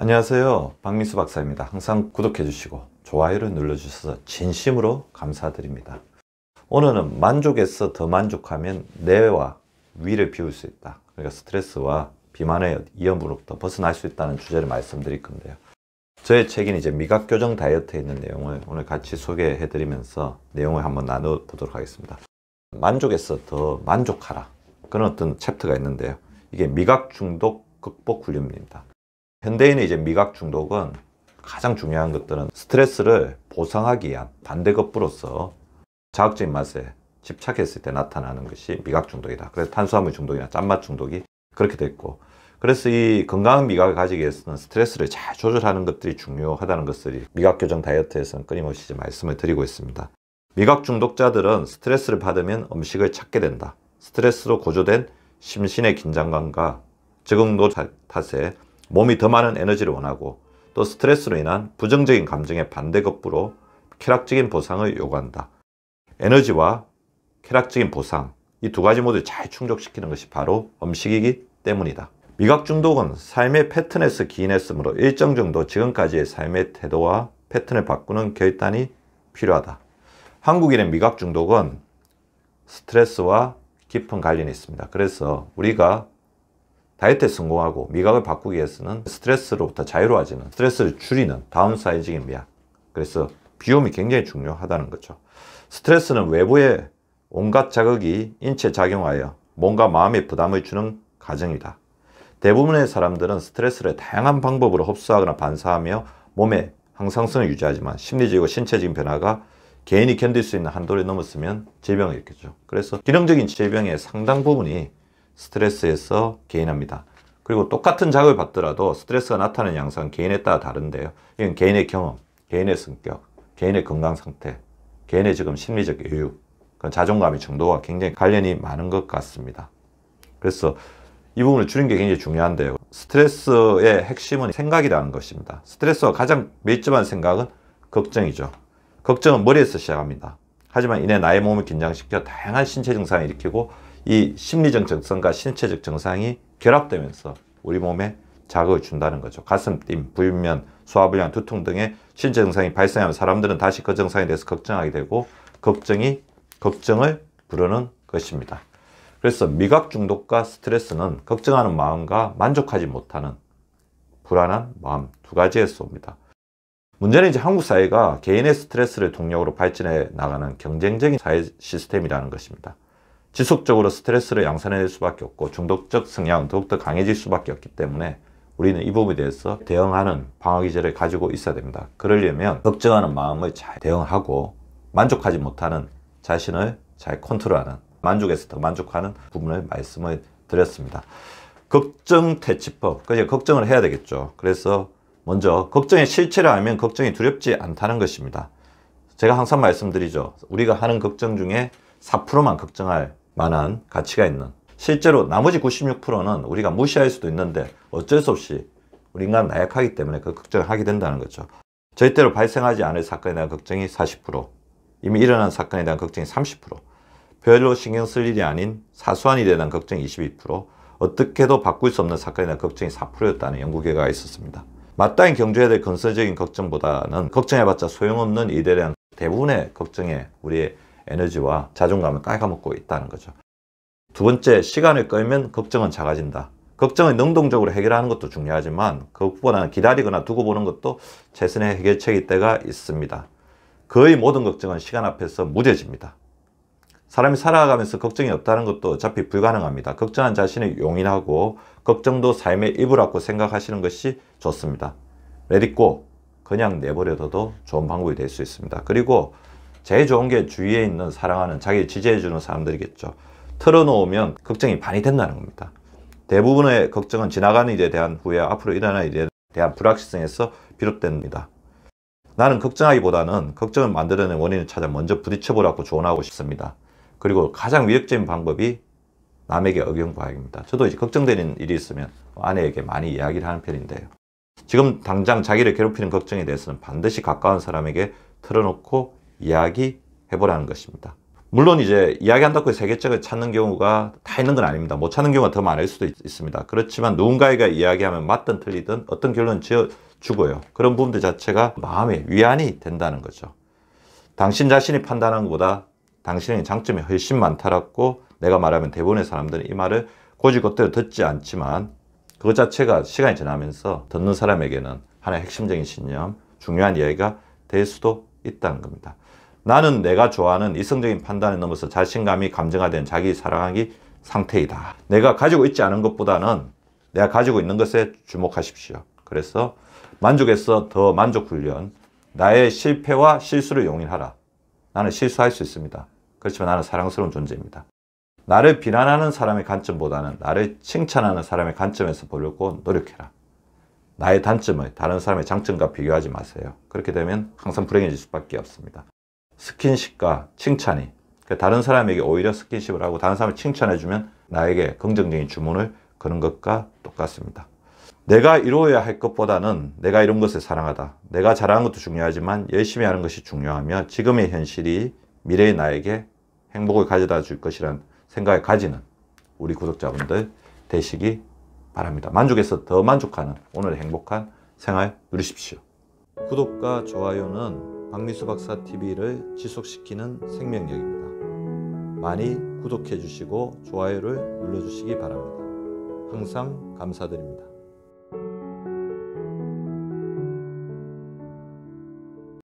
안녕하세요. 박민수 박사입니다. 항상 구독해 주시고 좋아요를 눌러주셔서 진심으로 감사드립니다. 오늘은 만족해서더 만족하면 내와 위를 비울 수 있다. 그러니까 스트레스와 비만의 위험으로부터 벗어날 수 있다는 주제를 말씀드릴 건데요. 저의 책인 이제 미각 교정 다이어트에 있는 내용을 오늘 같이 소개해 드리면서 내용을 한번 나눠 보도록 하겠습니다. 만족해서더 만족하라. 그런 어떤 챕터가 있는데요. 이게 미각 중독 극복 훈련입니다. 현대인의 이제 미각 중독은 가장 중요한 것들은 스트레스를 보상하기 위한 반대급부로서 자극적인 맛에 집착했을 때 나타나는 것이 미각 중독이다. 그래서 탄수화물 중독이나 짠맛 중독이 그렇게 됐고 그래서 이 건강한 미각을 가지기 위해서는 스트레스를 잘 조절하는 것들이 중요하다는 것을 미각 교정 다이어트에서는 끊임없이 말씀을 드리고 있습니다. 미각 중독자들은 스트레스를 받으면 음식을 찾게 된다. 스트레스로 고조된 심신의 긴장감과 적응도 탓에 몸이 더 많은 에너지를 원하고 또 스트레스로 인한 부정적인 감정의 반대급부로 쾌락적인 보상을 요구한다. 에너지와 쾌락적인 보상 이 두 가지 모두 잘 충족시키는 것이 바로 음식이기 때문이다. 미각 중독은 삶의 패턴에서 기인했으므로 일정 정도 지금까지의 삶의 태도와 패턴을 바꾸는 결단이 필요하다. 한국인의 미각 중독은 스트레스와 깊은 관련이 있습니다. 그래서 우리가 다이어트에 성공하고 미각을 바꾸기 위해서는 스트레스로부터 자유로워지는 스트레스를 줄이는 다운사이징의 미학 그래서 비움이 굉장히 중요하다는 거죠 스트레스는 외부의 온갖 자극이 인체에 작용하여 몸과 마음에 부담을 주는 과정이다 대부분의 사람들은 스트레스를 다양한 방법으로 흡수하거나 반사하며 몸에 항상성을 유지하지만 심리적이고 신체적인 변화가 개인이 견딜 수 있는 한도를 넘었으면 질병을 일으키죠. 그래서 기능적인 질병의 상당 부분이 스트레스에서 개인합니다. 그리고 똑같은 작업을 받더라도 스트레스가 나타나는 양상은 개인에 따라 다른데요. 이건 개인의 경험, 개인의 성격, 개인의 건강 상태, 개인의 지금 심리적 여유, 그 자존감의 정도와 굉장히 관련이 많은 것 같습니다. 그래서 이 부분을 줄인 게 굉장히 중요한데요. 스트레스의 핵심은 생각이라는 것입니다. 스트레스와 가장 밀접한 생각은 걱정이죠. 걱정은 머리에서 시작합니다. 하지만 이내 나의 몸을 긴장시켜 다양한 신체 증상을 일으키고 이 심리적 증상과 신체적 증상이 결합되면서 우리 몸에 자극을 준다는 거죠. 가슴 띵, 부인면, 소화불량, 두통 등의 신체 증상이 발생하면 사람들은 다시 그 증상에 대해서 걱정하게 되고 걱정이 걱정을 부르는 것입니다. 그래서 미각 중독과 스트레스는 걱정하는 마음과 만족하지 못하는 불안한 마음 두 가지에서 옵니다. 문제는 이제 한국 사회가 개인의 스트레스를 동력으로 발전해 나가는 경쟁적인 사회 시스템이라는 것입니다. 지속적으로 스트레스를 양산해낼 수밖에 없고 중독적 성향 은 더욱더 강해질 수밖에 없기 때문에 우리는 이 부분에 대해서 대응하는 방어기제를 가지고 있어야 됩니다. 그러려면 걱정하는 마음을 잘 대응하고 만족하지 못하는 자신을 잘 컨트롤하는 만족해서더 만족하는 부분을 말씀을 드렸습니다. 걱정 퇴치법 그래서 걱정을 해야 되겠죠. 그래서 먼저 걱정의 실체를 알면 걱정이 두렵지 않다는 것입니다. 제가 항상 말씀드리죠. 우리가 하는 걱정 중에 4%만 걱정할 만한 가치가 있는 실제로 나머지 96%는 우리가 무시할 수도 있는데 어쩔 수 없이 우리 인간 나약하기 때문에 그 걱정을 하게 된다는 거죠. 절대로 발생하지 않을 사건에 대한 걱정이 40% 이미 일어난 사건에 대한 걱정이 30% 별로 신경 쓸 일이 아닌 사소한 일에 대한 걱정이 22% 어떻게도 바꿀 수 없는 사건에 대한 걱정이 4%였다는 연구 결과가 있었습니다. 마땅히 경제에 대해 건설적인 걱정보다는 걱정해봤자 소용없는 일에 대한 대부분의 걱정에 우리의 에너지와 자존감을 깔아먹고 있다는 거죠. 두 번째, 시간을 끌면 걱정은 작아진다. 걱정을 능동적으로 해결하는 것도 중요하지만 그것보다는 기다리거나 두고 보는 것도 최선의 해결책일 때가 있습니다. 거의 모든 걱정은 시간 앞에서 무뎌집니다. 사람이 살아가면서 걱정이 없다는 것도 어차피 불가능합니다. 걱정한 자신을 용인하고 걱정도 삶의 일부라고 생각하시는 것이 좋습니다. 내딛고 그냥 내버려둬도 좋은 방법이 될 수 있습니다. 그리고 제일 좋은 게 주위에 있는 사랑하는 자기 지지해주는 사람들이겠죠. 틀어놓으면 걱정이 반이 된다는 겁니다. 대부분의 걱정은 지나가는 일에 대한 후회, 앞으로 일어날 일에 대한 불확실성에서 비롯됩니다. 나는 걱정하기보다는 걱정을 만들어낸 원인을 찾아 먼저 부딪혀보라고 조언하고 싶습니다. 그리고 가장 위협적인 방법이 남에게 의견과학입니다. 저도 이제 걱정되는 일이 있으면 아내에게 많이 이야기를 하는 편인데요. 지금 당장 자기를 괴롭히는 걱정에 대해서는 반드시 가까운 사람에게 틀어놓고 이야기해보라는 것입니다. 물론 이제 이야기한다고 해서 해결책을 찾는 경우가 다 있는 건 아닙니다. 못 찾는 경우가 더 많을 수도 있, 습니다 그렇지만 누군가에게 이야기하면 맞든 틀리든 어떤 결론을 지어주고요. 그런 부분들 자체가 마음의 위안이 된다는 거죠. 당신 자신이 판단하는 것보다 당신의 장점이 훨씬 많다라고 내가 말하면 대부분의 사람들은 이 말을 고지고대로 듣지 않지만 그것 자체가 시간이 지나면서 듣는 사람에게는 하나의 핵심적인 신념, 중요한 이야기가 될 수도 있다는 겁니다. 나는 내가 좋아하는 이성적인 판단을 넘어서 자신감이 감정화된 자기 사랑하기 상태이다. 내가 가지고 있지 않은 것보다는 내가 가지고 있는 것에 주목하십시오. 그래서 만족에서 더 만족 훈련, 나의 실패와 실수를 용인하라. 나는 실수할 수 있습니다. 그렇지만 나는 사랑스러운 존재입니다. 나를 비난하는 사람의 관점보다는 나를 칭찬하는 사람의 관점에서 보려고 노력해라. 나의 단점을 다른 사람의 장점과 비교하지 마세요. 그렇게 되면 항상 불행해질 수밖에 없습니다. 스킨십과 칭찬이 그러니까 다른 사람에게 오히려 스킨십을 하고 다른 사람을 칭찬해주면 나에게 긍정적인 주문을 거는 것과 똑같습니다. 내가 이루어야 할 것보다는 내가 이런 것을 사랑하다. 내가 잘하는 것도 중요하지만 열심히 하는 것이 중요하며 지금의 현실이 미래의 나에게 행복을 가져다 줄 것이라는 생각을 가지는 우리 구독자분들 되시기 바랍니다. 만족해서 더 만족하는 오늘 행복한 생활 누리십시오. 구독과 좋아요는 박미수 박사 TV를 지속시키는 생명력입니다. 많이 구독해 주시고 좋아요를 눌러 주시기 바랍니다. 항상 감사드립니다.